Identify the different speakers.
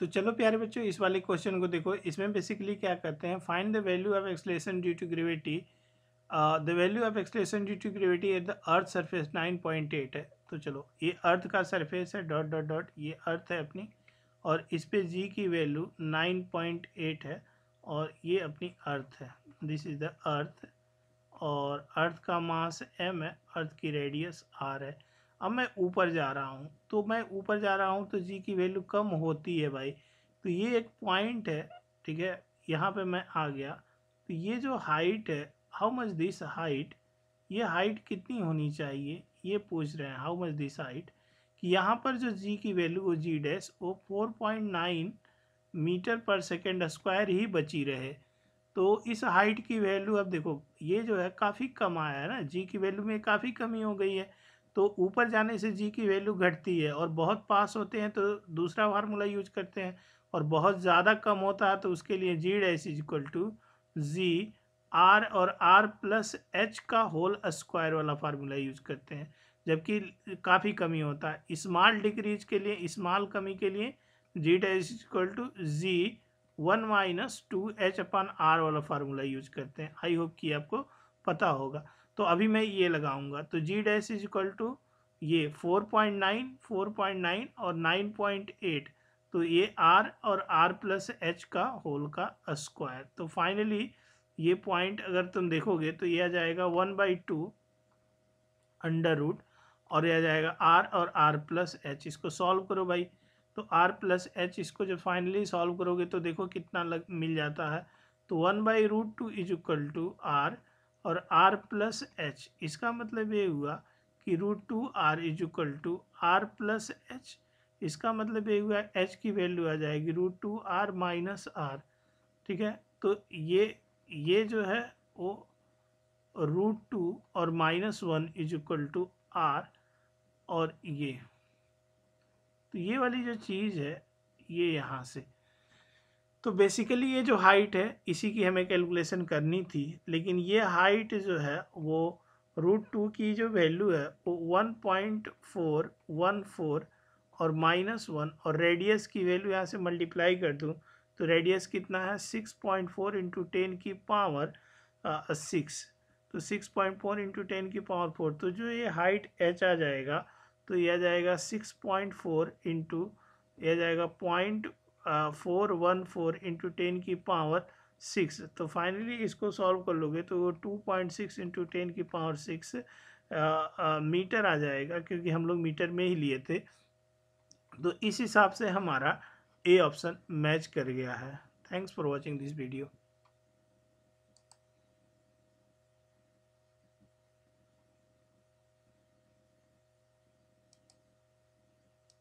Speaker 1: तो चलो प्यारे बच्चों इस वाले क्वेश्चन को देखो इसमें बेसिकली क्या करते हैं find the value of acceleration due to gravity the value of acceleration due to gravity at the earth surface 9.8 है तो चलो ये अर्थ का सरफेस है डॉट डॉट डॉट ये अर्थ है अपनी और इस पे जी की वैल्यू 9.8 है और ये अपनी अर्थ है दिस इज़ द अर्थ और अर्थ का मास एम है अर्थ की रेडियस आर है अब मैं ऊपर जा रहा हूँ तो मैं ऊपर जा रहा हूँ तो जी की वैल्यू कम होती है भाई तो ये एक पॉइंट है ठीक है यहाँ पे मैं आ गया तो ये जो हाइट है हाउ मच दिस हाइट ये हाइट कितनी होनी चाहिए ये पूछ रहे हैं हाउ मच दिस हाइट कि यहाँ पर जो जी की वैल्यू वो जी डैस वो four point nine metre per second square ही बची रहे तो इस हाइट की वैल्यू अब देखो ये जो है काफ़ी कम आया है ना जी की वैल्यू में काफ़ी कमी हो गई है तो ऊपर जाने से जी की वैल्यू घटती है और बहुत पास होते हैं तो दूसरा फार्मूला यूज करते हैं और बहुत ज़्यादा कम होता है तो उसके लिए G dash is equal to G R over R plus H का होल स्क्वायर वाला फार्मूला यूज करते हैं जबकि काफ़ी कमी होता है स्मॉल डिक्रीज के लिए स्मॉल कमी के लिए G dash is equal to G one minus two H upon R वाला फार्मूला यूज करते हैं आई होप कि आपको पता होगा तो अभी मैं ये लगाऊंगा तो G dash is equal to ये four point nine four point nine और नाइन पॉइंट एट तो ये R over R plus H का होल का स्क्वायर तो फाइनली ये पॉइंट अगर तुम देखोगे तो ये आ जाएगा one by two under root और यह आ जाएगा R over R plus H इसको सॉल्व करो भाई तो आर प्लस एच इसको जब फाइनली सॉल्व करोगे तो देखो कितना लग मिल जाता है तो one by root two is equal to R over R plus H इसका मतलब ये हुआ कि root two R is equal to R plus H इसका मतलब ये हुआ एच की वैल्यू आ जाएगी root two R minus R ठीक है तो ये ये जो है वो रूट टू और minus one is equal to R और ये तो ये वाली जो चीज़ है ये यहाँ से तो बेसिकली ये जो हाइट है इसी की हमें कैलकुलेशन करनी थी लेकिन ये हाइट जो है वो रूट टू की जो वैल्यू है वो one point four one four और माइनस वन और रेडियस की वैल्यू यहाँ से मल्टीप्लाई कर दूँ तो रेडियस कितना है six point four into ten की पावर सिक्स uh, तो six point four into ten की पावर फोर तो जो ये हाइट एच आ जाएगा तो यह जाएगा सिक्स पॉइंट फोर इंटू यह जाएगा point four one four into ten की पावर सिक्स तो फाइनली इसको सॉल्व कर लोगे तो वो two point six into ten की पावर सिक्स मीटर आ जाएगा क्योंकि हम लोग मीटर में ही लिए थे तो इस हिसाब से हमारा ए ऑप्शन मैच कर गया है thanks for watching this video